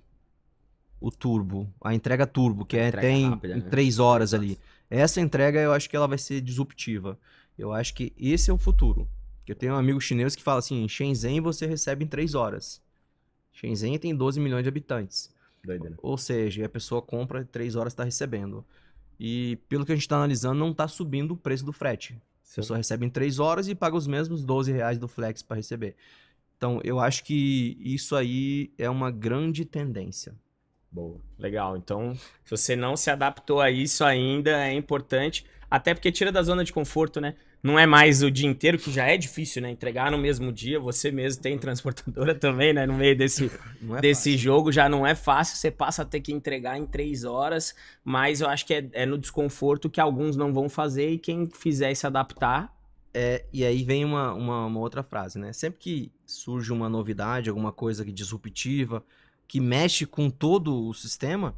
O turbo, a entrega turbo, que é, entrega tem rápida, né? em três horas ali. Essa entrega eu acho que ela vai ser disruptiva. Eu acho que esse é o futuro. Eu tenho um amigo chinês que fala assim: em Shenzhen você recebe em três horas. Shenzhen tem 12 milhões de habitantes. Doideira. Ou seja, a pessoa compra três horas está recebendo. E pelo que a gente está analisando, não está subindo o preço do frete. Sim. A pessoa recebe em três horas e paga os mesmos 12 reais do Flex para receber. Então, eu acho que isso aí é uma grande tendência. Boa, legal. Então, se você não se adaptou a isso ainda, é importante. Até porque tira da zona de conforto, né? Não é mais o dia inteiro, que já é difícil, né? Entregar no mesmo dia, você mesmo tem transportadora também, né? No meio desse, é desse jogo já não é fácil, você passa a ter que entregar em três horas, mas eu acho que é, é no desconforto que alguns não vão fazer e quem fizer se adaptar. É, e aí vem uma, uma, uma outra frase, né? Sempre que surge uma novidade, alguma coisa disruptiva, que mexe com todo o sistema,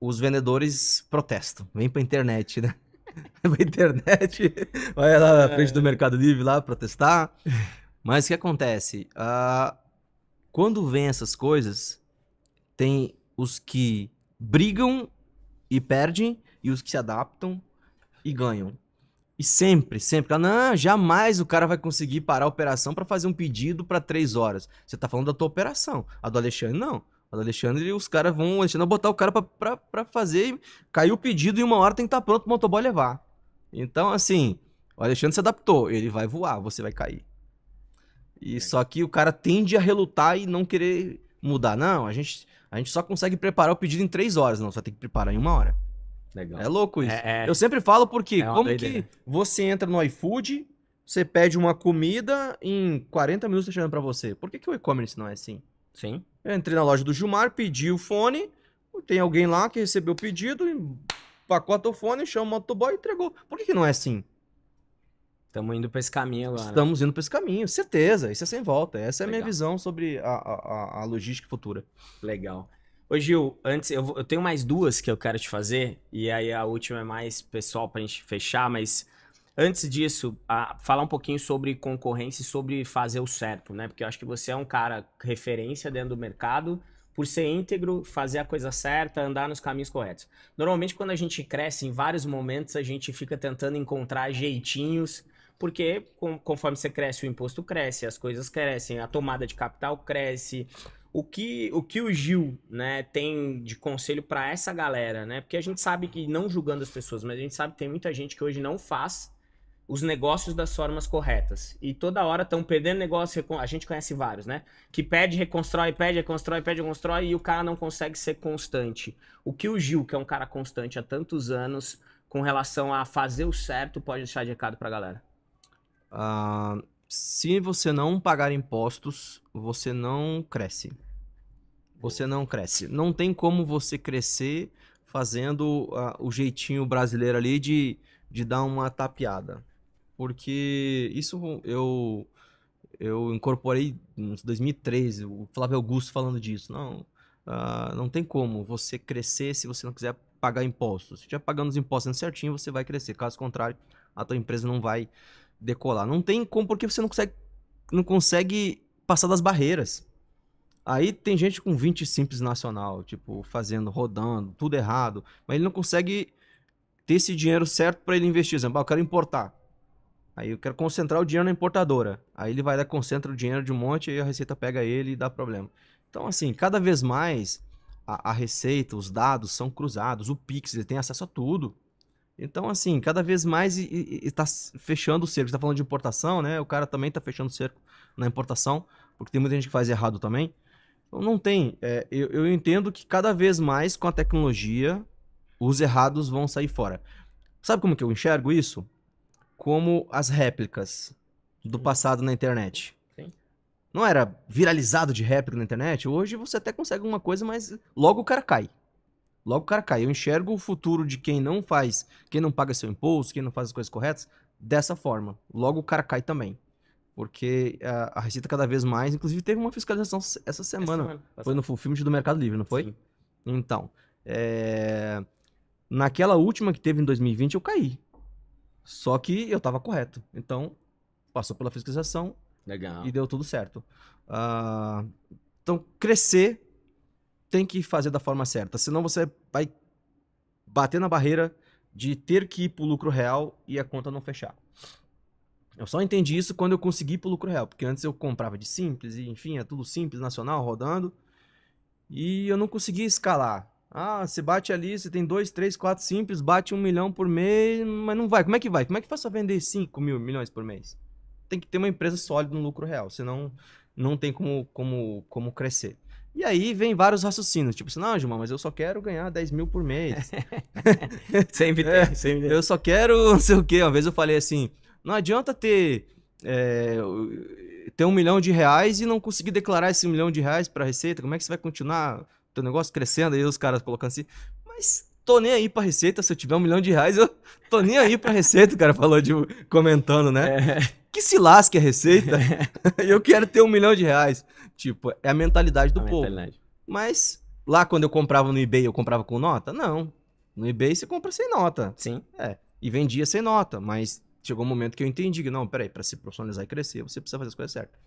os vendedores protestam, vem pra internet, né? a internet, vai lá na frente do é. Mercado Livre lá protestar. Mas o que acontece? Ah, quando vem essas coisas, tem os que brigam e perdem, e os que se adaptam e ganham. E sempre, sempre. Ah, não, jamais o cara vai conseguir parar a operação para fazer um pedido para três horas. Você tá falando da tua operação. A do Alexandre, não do Alexandre, os caras vão, Alexandre vai botar o cara pra, pra, pra fazer, caiu o pedido e uma hora tem que estar tá pronto pro motoboy levar. Então, assim, o Alexandre se adaptou, ele vai voar, você vai cair. E é. só que o cara tende a relutar e não querer mudar. Não, a gente, a gente só consegue preparar o pedido em três horas, não, só tem que preparar em uma hora. Legal. É louco isso. É, é... Eu sempre falo porque é como que você entra no iFood, você pede uma comida, em 40 minutos tá chegando para você. Por que, que o e-commerce não é assim? Sim. Eu entrei na loja do Gilmar, pedi o fone. Tem alguém lá que recebeu o pedido, empacota o fone, chama o motoboy e entregou. Por que, que não é assim? Estamos indo para esse caminho agora. Estamos indo para esse caminho, certeza. Isso é sem volta. Essa é Legal. a minha visão sobre a, a, a, logística futura. Legal. Ô Gil, antes eu, eu tenho mais duas que eu quero te fazer, e aí a última é mais pessoal para a gente fechar, mas Antes disso, falar um pouquinho sobre concorrência e sobre fazer o certo, né? Porque eu acho que você é um cara referência dentro do mercado por ser íntegro, fazer a coisa certa, andar nos caminhos corretos. Normalmente, quando a gente cresce, em vários momentos a gente fica tentando encontrar jeitinhos, porque conforme você cresce, o imposto cresce, as coisas crescem, a tomada de capital cresce, o que o que o Gil né tem de conselho para essa galera né porque a gente sabe que não julgando as pessoas mas a gente sabe que tem muita gente que hoje não faz os negócios das formas corretas. E toda hora estão perdendo negócio, a gente conhece vários, né? Que pede, reconstrói, pede, reconstrói, pede, reconstrói e o cara não consegue ser constante. O que o Gil, que é um cara constante há tantos anos, com relação a fazer o certo, pode deixar de recado pra galera? Uh, se você não pagar impostos, você não cresce. Você não cresce. Não tem como você crescer fazendo uh, o jeitinho brasileiro ali de, de dar uma tapeada porque isso eu eu incorporei em 2013, o Flávio Augusto falando disso. Não, uh, não tem como você crescer se você não quiser pagar impostos. Se já pagando os impostos certinho, você vai crescer. Caso contrário, a tua empresa não vai decolar. Não tem como, porque você não consegue, não consegue passar das barreiras. Aí tem gente com 20 simples nacional, tipo, fazendo, rodando, tudo errado, mas ele não consegue ter esse dinheiro certo para ele investir. exemplo, ah, eu quero importar. Aí eu quero concentrar o dinheiro na importadora. Aí ele vai lá, concentra o dinheiro de um monte, aí a Receita pega ele e dá problema. Então, assim, cada vez mais a, a Receita, os dados são cruzados, o Pix, ele tem acesso a tudo. Então, assim, cada vez mais está fechando o cerco. Você está falando de importação, né? O cara também está fechando o cerco na importação, porque tem muita gente que faz errado também. Então, não tem. É, eu, eu entendo que cada vez mais com a tecnologia, os errados vão sair fora. Sabe como que eu enxergo isso? como as réplicas do passado na internet. Não era viralizado de réplica na internet? Hoje você até consegue alguma coisa, mas logo o cara cai. Logo o cara cai. Eu enxergo o futuro de quem não faz, quem não paga seu imposto, quem não faz as coisas corretas, dessa forma. Logo o cara cai também. Porque a, ah, a receita cada vez mais. Inclusive, teve uma fiscalização essa semana. Essa semana foi no filme do Mercado Livre, não foi? Sim. Então. É... Naquela última que teve em 2020, eu caí. Só que eu estava correto. Então, passou pela fiscalização Legal. e deu tudo certo. Ah, então, crescer tem que fazer da forma certa, senão você vai bater na barreira de ter que ir para o lucro real e a conta não fechar. Eu só entendi isso quando eu consegui ir para o lucro real, porque antes eu comprava de simples, e enfim, é tudo simples, nacional, rodando, e eu não conseguia escalar. Ah, você bate ali, você tem dois, três, quatro simples, bate um milhão por mês, mas não vai. Como é que vai? Como é que faz pra vender cinco mil milhões por mês? Tem que ter uma empresa sólida no lucro real, senão não tem como, como, como crescer. E aí vem vários raciocínios, tipo assim, não, Gilmar, mas eu só quero ganhar 10 mil por mês. sempre tem, é, sempre tem. Eu só quero não sei o quê. Uma vez eu falei assim, não adianta ter, é, ter um milhão de reais e não conseguir declarar esse milhão de reais para a Receita, como é que você vai continuar teu negócio crescendo aí, os caras colocando assim. Mas tô nem aí pra receita, se eu tiver um milhão de reais, eu tô nem aí pra receita, o cara falou, de, tipo, comentando, né? É. Que se lasque a receita, eu quero ter um milhão de reais. Tipo, é a mentalidade do a povo. Mentalidade. Mas lá quando eu comprava no eBay, eu comprava com nota? Não. No eBay você compra sem nota. Sim. É. E vendia sem nota, mas chegou um momento que eu entendi que, não, peraí, pra se profissionalizar e crescer, você precisa fazer as coisas certas.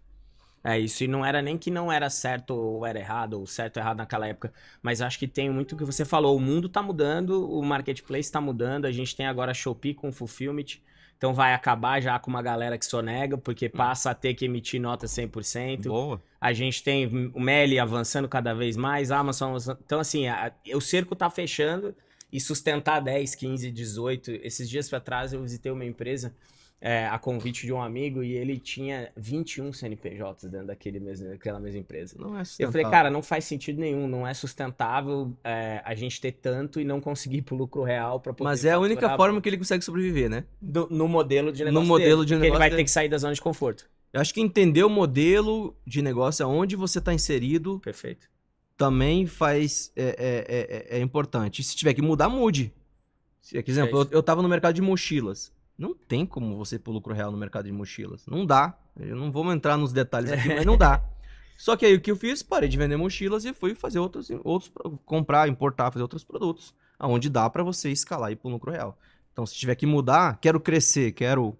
É isso, e não era nem que não era certo ou era errado, ou certo ou errado naquela época, mas acho que tem muito o que você falou. O mundo tá mudando, o marketplace tá mudando, a gente tem agora Shopee com Fulfillment, então vai acabar já com uma galera que sonega, porque hum. passa a ter que emitir nota 100%. Boa. A gente tem o Meli avançando cada vez mais, a Amazon avançando. Então, assim, a, o cerco tá fechando e sustentar 10, 15, 18. Esses dias para trás eu visitei uma empresa é, a convite de um amigo e ele tinha 21 CNPJs dentro daquele mesmo, daquela mesma empresa. Não é sustentável. Eu falei, cara, não faz sentido nenhum, não é sustentável é, a gente ter tanto e não conseguir ir pro lucro real para poder. Mas é a única pra... forma que ele consegue sobreviver, né? Do, no modelo de negócio. No modelo dele, de negócio. ele vai dele. ter que sair da zona de conforto. Eu acho que entender o modelo de negócio, aonde você está inserido. Perfeito. Também faz. É, é, é, é, é importante. Se tiver que mudar, mude. Por é exemplo, eu, eu tava no mercado de mochilas. Não tem como você pôr lucro real no mercado de mochilas. Não dá. Eu não vou entrar nos detalhes aqui, mas não dá. Só que aí o que eu fiz? Parei de vender mochilas e fui fazer outros, outros comprar, importar, fazer outros produtos, aonde dá para você escalar e pôr lucro real. Então, se tiver que mudar, quero crescer, quero.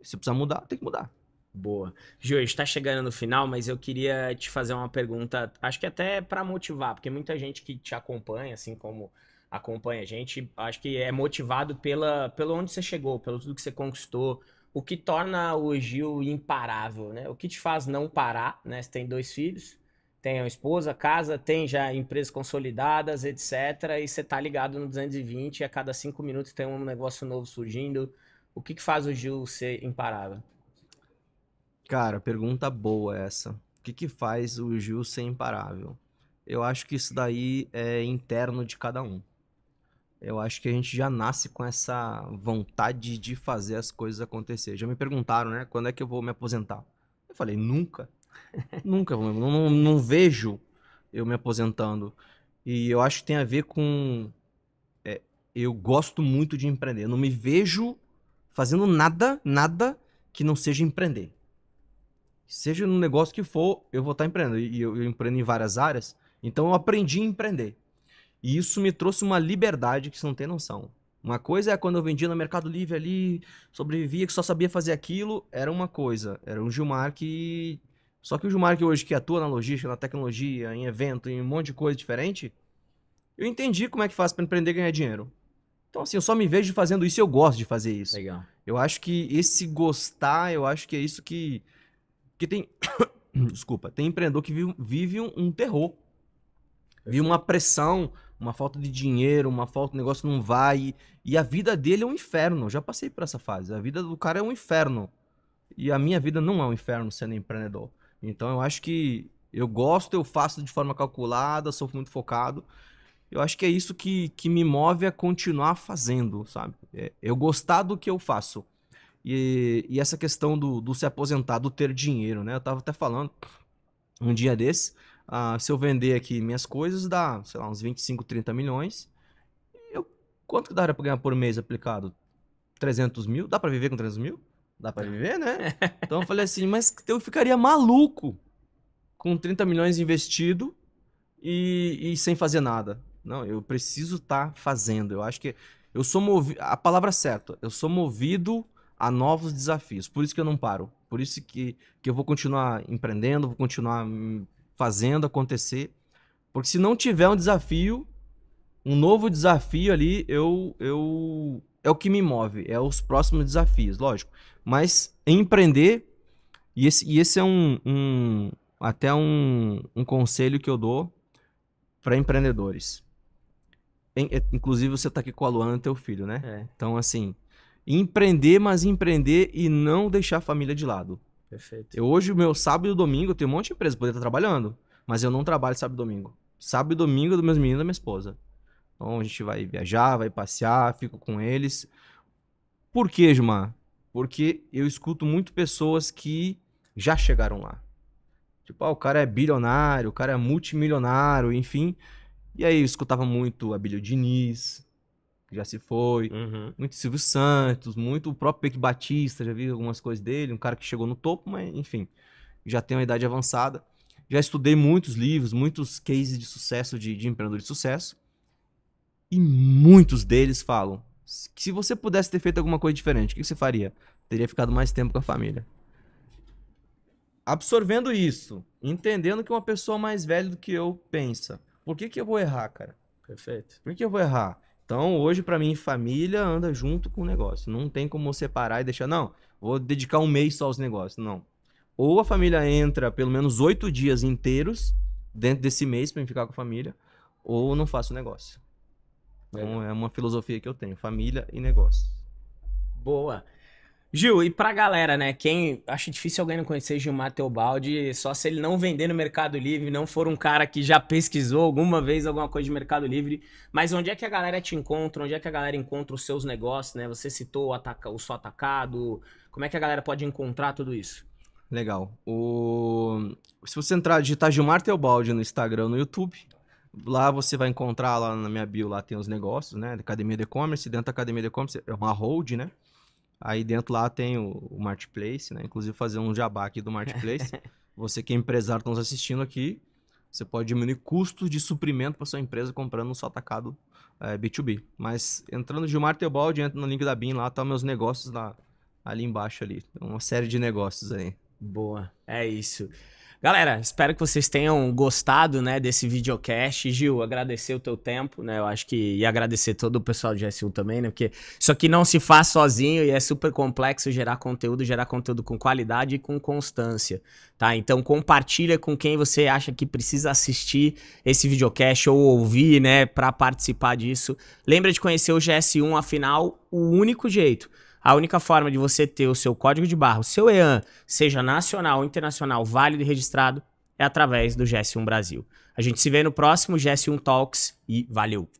Se precisar mudar, tem que mudar. Boa. Ju, está chegando no final, mas eu queria te fazer uma pergunta, acho que até para motivar, porque muita gente que te acompanha, assim como acompanha a gente, acho que é motivado pela, pelo onde você chegou, pelo tudo que você conquistou, o que torna o Gil imparável, né? O que te faz não parar, né? Você tem dois filhos, tem a esposa, casa, tem já empresas consolidadas, etc. E você tá ligado no 220 e a cada cinco minutos tem um negócio novo surgindo. O que, que faz o Gil ser imparável? Cara, pergunta boa essa. O que, que faz o Gil ser imparável? Eu acho que isso daí é interno de cada um eu acho que a gente já nasce com essa vontade de fazer as coisas acontecer. Já me perguntaram, né? Quando é que eu vou me aposentar? Eu falei, nunca. nunca. Não, não, não, vejo eu me aposentando. E eu acho que tem a ver com. É, eu gosto muito de empreender. Eu não me vejo fazendo nada, nada que não seja empreender. Seja no negócio que for, eu vou estar empreendendo. E eu, eu empreendo em várias áreas. Então eu aprendi a empreender. E isso me trouxe uma liberdade que você não tem noção. Uma coisa é quando eu vendia no Mercado Livre ali, sobrevivia, que só sabia fazer aquilo, era uma coisa. Era um Gilmar que. Só que o Gilmar que hoje que atua na logística, na tecnologia, em evento, em um monte de coisa diferente, eu entendi como é que faz para empreender e ganhar dinheiro. Então, assim, eu só me vejo fazendo isso e eu gosto de fazer isso. Legal. Eu acho que esse gostar, eu acho que é isso que. Que tem. Desculpa, tem empreendedor que vive, um terror. Vive uma pressão uma falta de dinheiro, uma falta, o negócio não vai. E a vida dele é um inferno. Eu já passei por essa fase. A vida do cara é um inferno. E a minha vida não é um inferno sendo empreendedor. Então eu acho que eu gosto, eu faço de forma calculada, sou muito focado. Eu acho que é isso que, que me move a continuar fazendo, sabe? É, eu gostar do que eu faço. E, e essa questão do, do se aposentar, do ter dinheiro, né? Eu tava até falando um dia desse ah, se eu vender aqui minhas coisas, dá, sei lá, uns 25, 30 milhões. Eu, quanto que daria para ganhar por mês aplicado? 300 mil? Dá para viver com 300 mil? Dá para viver, né? Então eu falei assim, mas eu ficaria maluco com 30 milhões investido e, e sem fazer nada. Não, eu preciso estar tá fazendo. Eu acho que eu sou movido. A palavra é certa, eu sou movido a novos desafios. Por isso que eu não paro. Por isso que, que eu vou continuar empreendendo, vou continuar fazendo acontecer. Porque se não tiver um desafio, um novo desafio ali, eu, eu é o que me move, é os próximos desafios, lógico. Mas empreender, e esse, e esse é um, um até um, um conselho que eu dou para empreendedores. É, inclusive, você está aqui com a Luana, teu filho, né? É. Então, assim, empreender, mas empreender e não deixar a família de lado. Perfeito. Eu, hoje, o meu sábado e domingo, eu tenho um monte de empresa, poder estar tá trabalhando. Mas eu não trabalho sábado e domingo. Sábado e domingo é dos meus meninos e da minha esposa. Então a gente vai viajar, vai passear, fico com eles. Por quê, Gilmar? Porque eu escuto muito pessoas que já chegaram lá. Tipo, ah, o cara é bilionário, o cara é multimilionário, enfim. E aí eu escutava muito Abílio Diniz, que já se foi, uhum. muito Silvio Santos, muito o próprio Peque Batista, já vi algumas coisas dele, um cara que chegou no topo, mas enfim, já tem uma idade avançada. Já estudei muitos livros, muitos cases de sucesso de, de empreendedor de sucesso, e muitos deles falam que se você pudesse ter feito alguma coisa diferente, o que você faria? Teria ficado mais tempo com a família. Absorvendo isso, entendendo que uma pessoa mais velha do que eu pensa, por que, que eu vou errar, cara? Perfeito. Por que eu vou errar? Então, hoje, para mim, família anda junto com o negócio. Não tem como separar e deixar, não, vou dedicar um mês só aos negócios. Não. Ou a família entra pelo menos oito dias inteiros dentro desse mês para ficar com a família, ou não faço negócio. Então, é uma filosofia que eu tenho: família e negócio. Boa. Gil, e pra galera, né? Quem acho difícil alguém não conhecer Gilmar Teobaldi, só se ele não vender no Mercado Livre, não for um cara que já pesquisou alguma vez alguma coisa de Mercado Livre. Mas onde é que a galera te encontra? Onde é que a galera encontra os seus negócios, né? Você citou o, ataca, o só atacado. Como é que a galera pode encontrar tudo isso? Legal. O... Se você entrar digitar Gilmar Teobaldi no Instagram, no YouTube, lá você vai encontrar lá na minha bio, lá tem os negócios, né? Academia de e-commerce, dentro da Academia de e-commerce é uma hold, né? Aí dentro lá tem o, o Marketplace, né? Inclusive fazer um jabá aqui do Marketplace. você que é empresário está nos assistindo aqui, você pode diminuir custos de suprimento para sua empresa comprando um só atacado é, eh, B2B. Mas entrando Gilmar Teobaldi, entra no link da BIM lá, tá meus negócios lá, ali embaixo ali. Uma série de negócios aí. Boa, é isso. Galera, espero que vocês tenham gostado, né, desse videocast. Gil, agradecer o teu tempo, né? Eu acho que e agradecer todo o pessoal de SU também, né? Porque isso aqui não se faz sozinho e é super complexo gerar conteúdo, gerar conteúdo com qualidade e com constância, tá? Então compartilha com quem você acha que precisa assistir esse videocast ou ouvir, né, para participar disso. Lembra de conhecer o GS1, afinal, o único jeito a única forma de você ter o seu código de barra, o seu EAN, seja nacional ou internacional, válido e registrado, é através do GS1 Brasil. A gente se vê no próximo GS1 Talks e valeu!